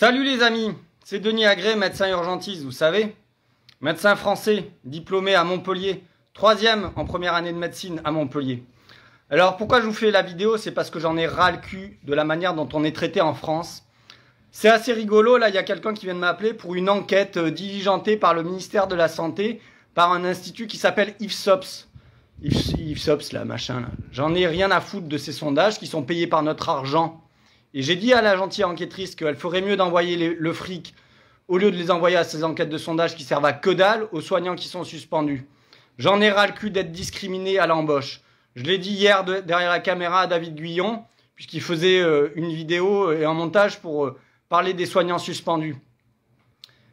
Salut les amis, c'est Denis Agré, médecin urgentiste, vous savez. Médecin français, diplômé à Montpellier, troisième en première année de médecine à Montpellier. Alors pourquoi je vous fais la vidéo C'est parce que j'en ai ras le cul de la manière dont on est traité en France. C'est assez rigolo, là il y a quelqu'un qui vient de m'appeler pour une enquête euh, diligentée par le ministère de la Santé, par un institut qui s'appelle IFSOPS. IFSOPS là, machin là. J'en ai rien à foutre de ces sondages qui sont payés par notre argent. Et j'ai dit à la gentille enquêtrice qu'elle ferait mieux d'envoyer le fric au lieu de les envoyer à ces enquêtes de sondage qui servent à que dalle aux soignants qui sont suspendus. J'en ai ras le cul d'être discriminé à l'embauche. Je l'ai dit hier derrière la caméra à David Guyon, puisqu'il faisait euh, une vidéo et un montage pour euh, parler des soignants suspendus.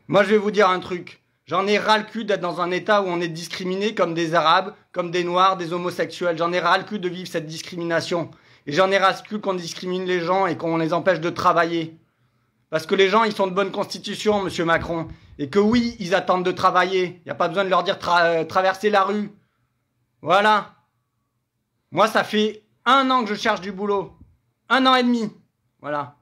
Moi, je vais vous dire un truc. J'en ai ras le cul d'être dans un état où on est discriminé comme des Arabes, comme des Noirs, des homosexuels. J'en ai ras le cul de vivre cette discrimination. Et j'en ai rascule qu'on discrimine les gens et qu'on les empêche de travailler. Parce que les gens, ils sont de bonne constitution, monsieur Macron. Et que oui, ils attendent de travailler. Il n'y a pas besoin de leur dire euh, traverser la rue. Voilà. Moi, ça fait un an que je cherche du boulot. Un an et demi. Voilà.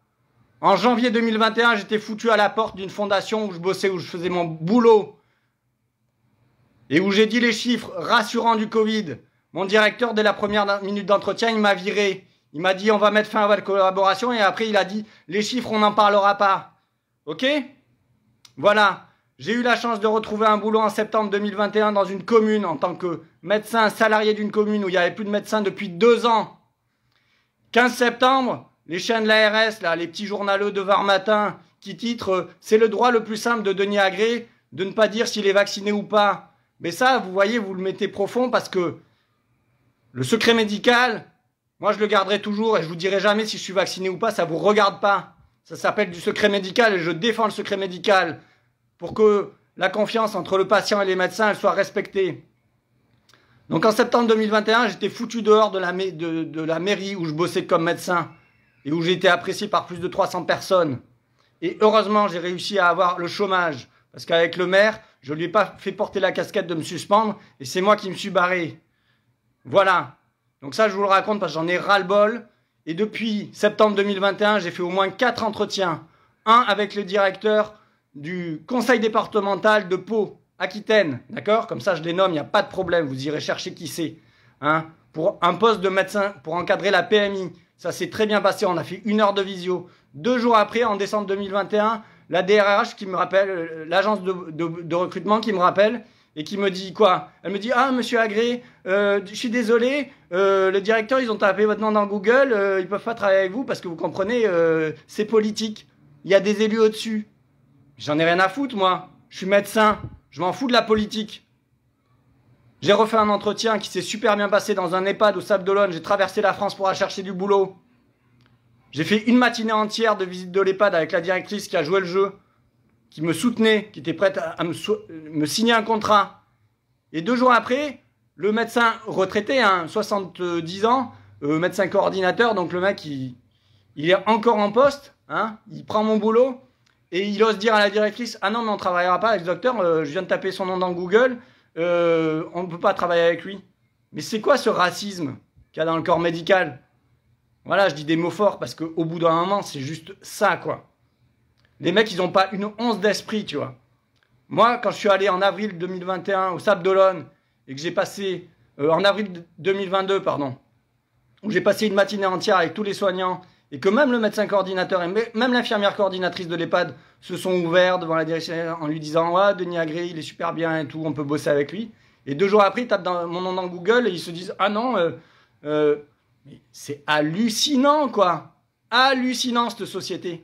En janvier 2021, j'étais foutu à la porte d'une fondation où je bossais, où je faisais mon boulot. Et où j'ai dit les chiffres rassurants du Covid. Mon directeur, dès la première minute d'entretien, il m'a viré. Il m'a dit on va mettre fin à votre collaboration et après il a dit les chiffres on n'en parlera pas. Ok Voilà. J'ai eu la chance de retrouver un boulot en septembre 2021 dans une commune en tant que médecin salarié d'une commune où il n'y avait plus de médecins depuis deux ans. 15 septembre, les chaînes de l'ARS, là, les petits journaleux de Var Matin qui titrent C'est le droit le plus simple de Denis Agré de ne pas dire s'il est vacciné ou pas. Mais ça, vous voyez, vous le mettez profond parce que le secret médical, moi, je le garderai toujours et je vous dirai jamais si je suis vacciné ou pas. Ça vous regarde pas. Ça s'appelle du secret médical et je défends le secret médical pour que la confiance entre le patient et les médecins soit respectée. Donc en septembre 2021, j'étais foutu dehors de la, de la, mairie où je bossais comme médecin et où j'ai été apprécié par plus de 300 personnes. Et heureusement, j'ai réussi à avoir le chômage parce qu'avec le maire, je ne lui ai pas fait porter la casquette de me suspendre et c'est moi qui me suis barré. Voilà. Donc ça, je vous le raconte parce que j'en ai ras-le-bol. Et depuis septembre 2021, j'ai fait au moins quatre entretiens. Un avec le directeur du conseil départemental de Pau, Aquitaine. D'accord Comme ça, je les nomme, il n'y a pas de problème. Vous irez chercher qui c'est. Hein pour un poste de médecin, pour encadrer la PMI. Ça s'est très bien passé. On a fait une heure de visio. Deux jours après, en décembre 2021, la DRH qui me rappelle, euh, l'agence de recrutement qui me rappelle et qui me dit quoi Elle me dit Ah, monsieur Agré, euh, je suis désolé, euh, le directeur, ils ont tapé votre nom dans Google, euh, ils peuvent pas travailler avec vous parce que vous comprenez, euh, c'est politique. Il y a des élus au-dessus. J'en ai rien à foutre, moi. Je suis médecin. Je m'en fous de la politique. J'ai refait un entretien qui s'est super bien passé dans un EHPAD au Sable d'Olonne. J'ai traversé la France pour aller chercher du boulot. J'ai fait une matinée entière de visite de l'EHPAD avec la directrice qui a joué le jeu qui me soutenait, qui était prête à, me, signer un contrat. Et deux jours après, le médecin retraité, hein, 70 ans, euh, médecin coordinateur, donc le mec, il, est encore en poste, hein, il prend mon boulot, et il ose dire à la directrice, ah non, mais on ne travaillera pas avec le docteur, euh, je viens de taper son nom dans Google, euh, on ne peut pas travailler avec lui. Mais c'est quoi ce racisme qu'il y a dans le corps médical Voilà, je dis des mots forts parce qu'au bout d'un moment, c'est juste ça, quoi. Les mecs, ils n'ont pas une once d'esprit, tu vois. Moi, quand je suis allé en avril 2021 au Sable d'Olonne et que j'ai passé, euh, en avril 2022, pardon, où j'ai passé une matinée entière avec tous les soignants et que même le médecin coordinateur et même l'infirmière coordinatrice de l'EHPAD se sont ouverts devant la direction en lui disant Ah, Denis Agré, il est super bien et tout, on peut bosser avec lui. Et deux jours après, ils tapent mon nom dans Google et ils se disent Ah non, euh, euh, c'est hallucinant, quoi Hallucinant, cette société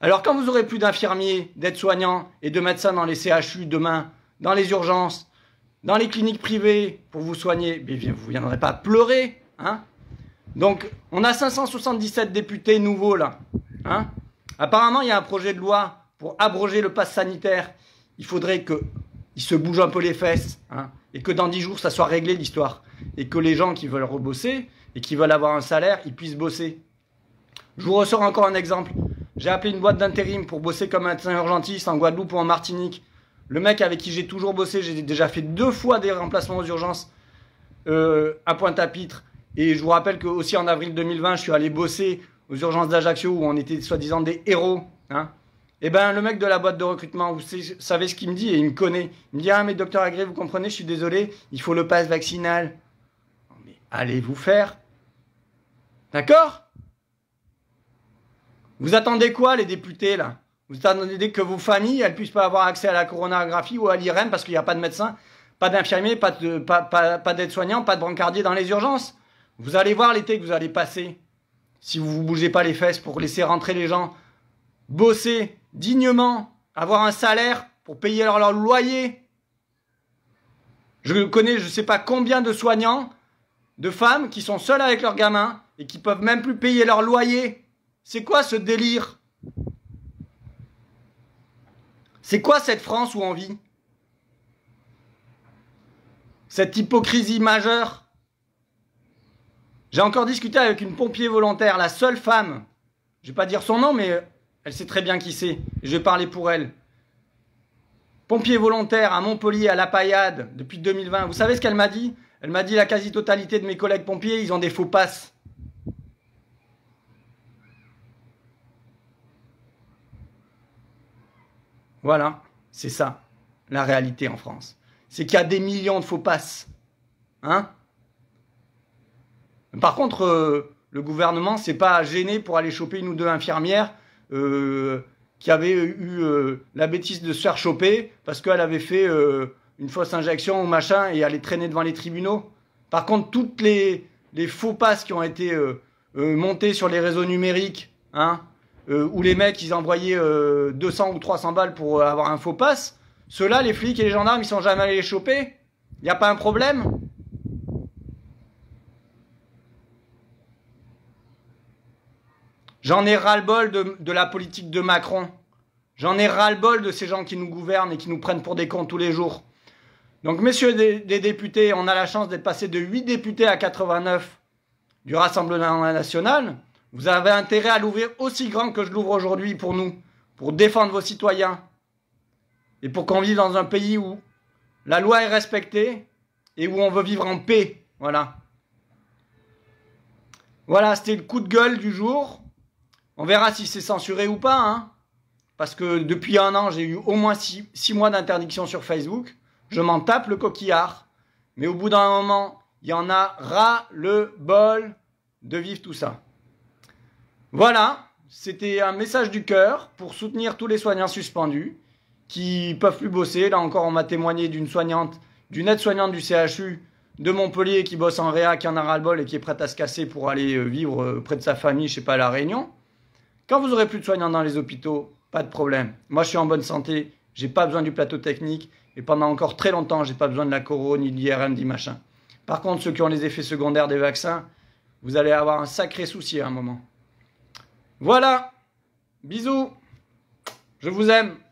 alors quand vous aurez plus d'infirmiers, d'aides-soignants et de médecins dans les CHU demain, dans les urgences, dans les cliniques privées pour vous soigner, eh vous ne viendrez pas pleurer. Hein Donc on a 577 députés nouveaux là. Hein Apparemment il y a un projet de loi pour abroger le pass sanitaire. Il faudrait que se bougent un peu les fesses, hein, et que dans 10 jours, ça soit réglé l'histoire, et que les gens qui veulent rebosser et qui veulent avoir un salaire, ils puissent bosser. Je vous ressors encore un exemple. J'ai appelé une boîte d'intérim pour bosser comme médecin urgentiste en Guadeloupe ou en Martinique. Le mec avec qui j'ai toujours bossé, j'ai déjà fait deux fois des remplacements aux urgences euh, à Pointe-à-Pitre. Et je vous rappelle que aussi en avril 2020, je suis allé bosser aux urgences d'Ajaccio où on était soi-disant des héros. Hein. Et eh ben le mec de la boîte de recrutement, vous savez ce qu'il me dit et il me connaît. Il me dit ah mais docteur Agré, vous comprenez, je suis désolé, il faut le passe vaccinal. Mais allez vous faire. D'accord vous attendez quoi, les députés, là Vous attendez que vos familles, elles puissent pas avoir accès à la coronagraphie ou à l'IRM parce qu'il n'y a pas de médecin, pas d'infirmiers, pas pas, pas, d'aide-soignant, pas de brancardier dans les urgences Vous allez voir l'été que vous allez passer si vous vous bougez pas les fesses pour laisser rentrer les gens, bosser dignement, avoir un salaire pour payer leur, loyer. Je connais je ne sais pas combien de soignants, de femmes qui sont seules avec leurs gamins et qui peuvent même plus payer leur loyer c'est quoi ce délire C'est quoi cette France où on vit Cette hypocrisie majeure J'ai encore discuté avec une pompier volontaire, la seule femme, je vais pas dire son nom, mais elle sait très bien qui c'est, je vais parler pour elle. Pompier volontaire à Montpellier, à La Paillade, depuis 2020. Vous savez ce qu'elle m'a dit Elle m'a dit la quasi-totalité de mes collègues pompiers, ils ont des faux passes. Voilà, c'est ça, la réalité en France. C'est qu'il y a des millions de faux passes. Hein Par contre, euh, le gouvernement s'est pas gêné pour aller choper une ou deux infirmières euh, qui avaient eu euh, la bêtise de se faire choper parce qu'elle avait fait une fausse injection ou machin et aller traîner devant les tribunaux. Par contre, toutes les, les faux passes qui ont été montées sur les réseaux numériques, hein, euh, où les mecs, ils envoyaient 200 euh, ou 300 balles pour euh, avoir un faux passe, ceux-là, les flics et les gendarmes, ils sont jamais allés les choper Il n'y a pas un problème J'en ai ras-le-bol de, de la politique de Macron. J'en ai ras-le-bol de ces gens qui nous gouvernent et qui nous prennent pour des cons tous les jours. Donc, messieurs les députés, on a la chance d'être passé de 8 députés à 89 du Rassemblement national. Vous avez intérêt à l'ouvrir aussi grand que je l'ouvre aujourd'hui pour nous, pour défendre vos citoyens et pour qu'on vive dans un pays où la loi est respectée et où on veut vivre en paix. Voilà. Voilà, c'était le coup de gueule du jour. On verra si c'est censuré ou pas, hein. Parce que depuis un an, j'ai eu au moins six, mois d'interdiction sur Facebook. Je m'en tape le coquillard. Mais au bout d'un moment, il y en a ras le bol de vivre tout ça. Voilà, c'était un message du cœur pour soutenir tous les soignants suspendus qui peuvent plus bosser. Là encore, on m'a témoigné d'une soignante, d'une aide-soignante du CHU de Montpellier qui bosse en réa, qui en a ras-le-bol et qui est prête à se casser pour aller euh, vivre euh, près de sa famille, je sais pas, à La Réunion. Quand vous aurez plus de soignants dans les hôpitaux, pas de problème. Moi, je suis en bonne santé, j'ai pas besoin du plateau technique et pendant encore très longtemps, je n'ai pas besoin de la corona, ni de l'IRM, ni machin. Par contre, ceux qui ont les effets secondaires des vaccins, vous allez avoir un sacré souci à un moment. Voilà. Bisous. Je vous aime.